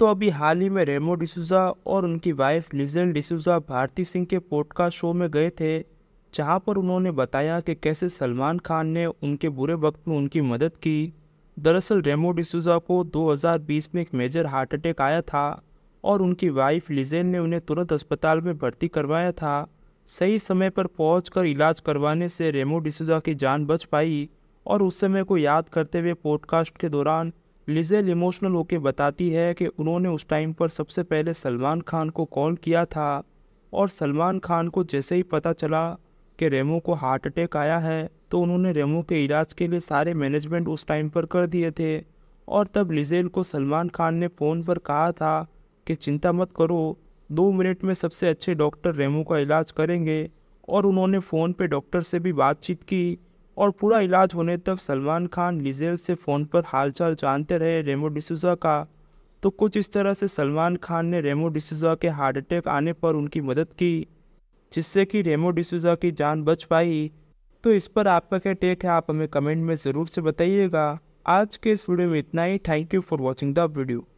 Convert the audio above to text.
तो अभी हाल ही में रेमो डिसूजा और उनकी वाइफ लिजल डिसूजा भारती सिंह के पॉडकास्ट शो में गए थे जहां पर उन्होंने बताया कि कैसे सलमान खान ने उनके बुरे वक्त में उनकी मदद की दरअसल रेमो डिसूजा को 2020 में एक मेजर हार्ट अटैक आया था और उनकी वाइफ लिजेल ने उन्हें तुरंत अस्पताल में भर्ती करवाया था सही समय पर पहुँच कर इलाज करवाने से रेमो डिसूजा की जान बच पाई और उस समय को याद करते हुए पॉडकास्ट के दौरान लिजेल इमोशनल होकर बताती है कि उन्होंने उस टाइम पर सबसे पहले सलमान खान को कॉल किया था और सलमान खान को जैसे ही पता चला कि रेमो को हार्ट अटैक आया है तो उन्होंने रेमो के इलाज के लिए सारे मैनेजमेंट उस टाइम पर कर दिए थे और तब लिजेल को सलमान खान ने फ़ोन पर कहा था कि चिंता मत करो दो मिनट में सबसे अच्छे डॉक्टर रेमो का इलाज करेंगे और उन्होंने फ़ोन पे डॉक्टर से भी बातचीत की और पूरा इलाज होने तक सलमान खान लिजेल से फ़ोन पर हालचाल जानते रहे रेमो डिसूजा का तो कुछ इस तरह से सलमान खान ने रेमो डिसूजा के हार्ट अटैक आने पर उनकी मदद की जिससे कि रेमो डिसूजा की जान बच पाई तो इस पर आपका क्या टेक है आप हमें कमेंट में ज़रूर से बताइएगा आज के इस वीडियो में इतना ही thank you for watching the video